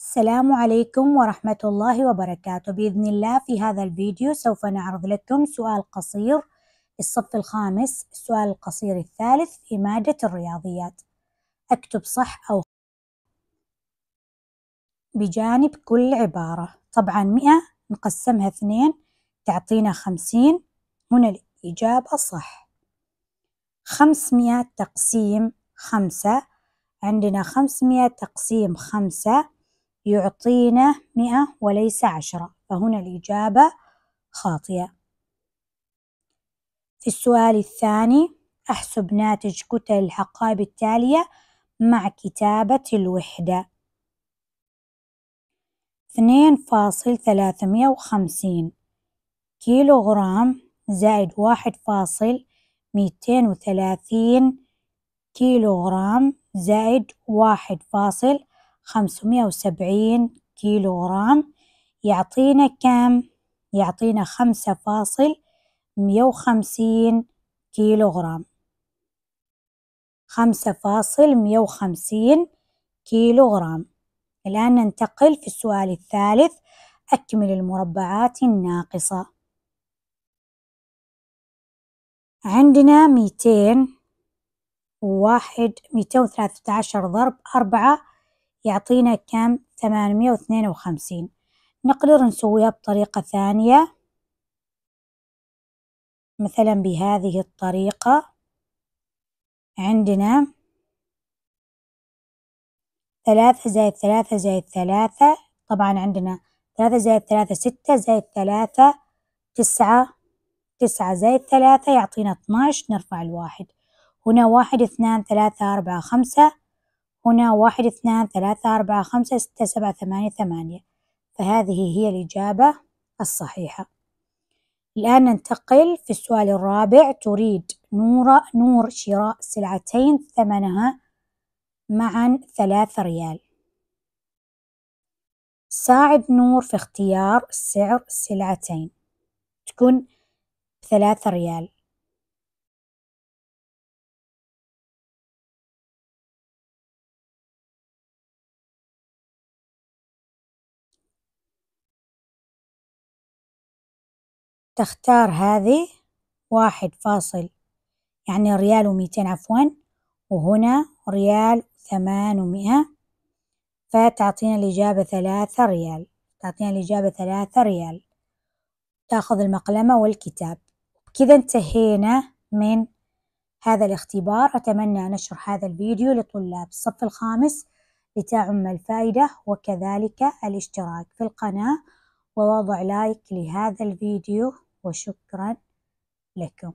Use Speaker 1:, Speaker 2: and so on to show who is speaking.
Speaker 1: السلام عليكم ورحمة الله وبركاته بإذن الله في هذا الفيديو سوف
Speaker 2: نعرض لكم سؤال قصير الصف الخامس السؤال القصير الثالث في مادة الرياضيات أكتب صح أو بجانب كل عبارة طبعا مئة نقسمها اثنين تعطينا خمسين هنا الإجابة صح خمسمائة تقسيم خمسة عندنا خمسمائة تقسيم خمسة يعطينا مئة وليس عشرة فهنا الإجابة خاطئة في السؤال الثاني أحسب ناتج كتل الحقائب التالية مع كتابة الوحدة اثنين فاصل ثلاثمية وخمسين كيلو غرام زائد واحد فاصل ميتين وثلاثين كيلو غرام زائد واحد فاصل خمسمية وسبعين كيلو غرام يعطينا كم؟ يعطينا خمسة فاصل مية وخمسين كيلو غرام خمسة فاصل مية وخمسين كيلو غرام الآن ننتقل في السؤال الثالث أكمل المربعات الناقصة عندنا ميتين وواحد ميتين وثلاثة عشر ضرب أربعة يعطينا كم ثمانمية واثنين وخمسين نقدر نسويها بطريقة ثانية
Speaker 1: مثلا بهذه الطريقة عندنا ثلاثة زائد ثلاثة زائد
Speaker 2: ثلاثة طبعا عندنا ثلاثة زائد ثلاثة ستة زائد ثلاثة تسعة تسعة زائد ثلاثة يعطينا اتناش نرفع الواحد هنا واحد اثنان ثلاثة أربعة خمسة هنا واحد اثنان ثلاثة أربعة خمسة ستة سبعة ثمانية ثمانية فهذه هي الإجابة الصحيحة الآن ننتقل في السؤال الرابع تريد نورة نور شراء سلعتين ثمنها معا ثلاثة ريال
Speaker 1: ساعد نور في اختيار سعر سلعتين تكون ثلاثة ريال تختار هذه واحد فاصل يعني ريال وميتين عفوا
Speaker 2: وهنا ريال ثمانمائة فتعطينا الإجابة ثلاثة ريال تعطينا الإجابة ثلاثة ريال تأخذ المقلمة والكتاب كذا انتهينا من هذا الاختبار أتمنى أن أشرح هذا الفيديو لطلاب الصف الخامس لتعم الفائدة وكذلك الاشتراك في القناة ووضع لايك لهذا الفيديو
Speaker 1: وشكرا لكم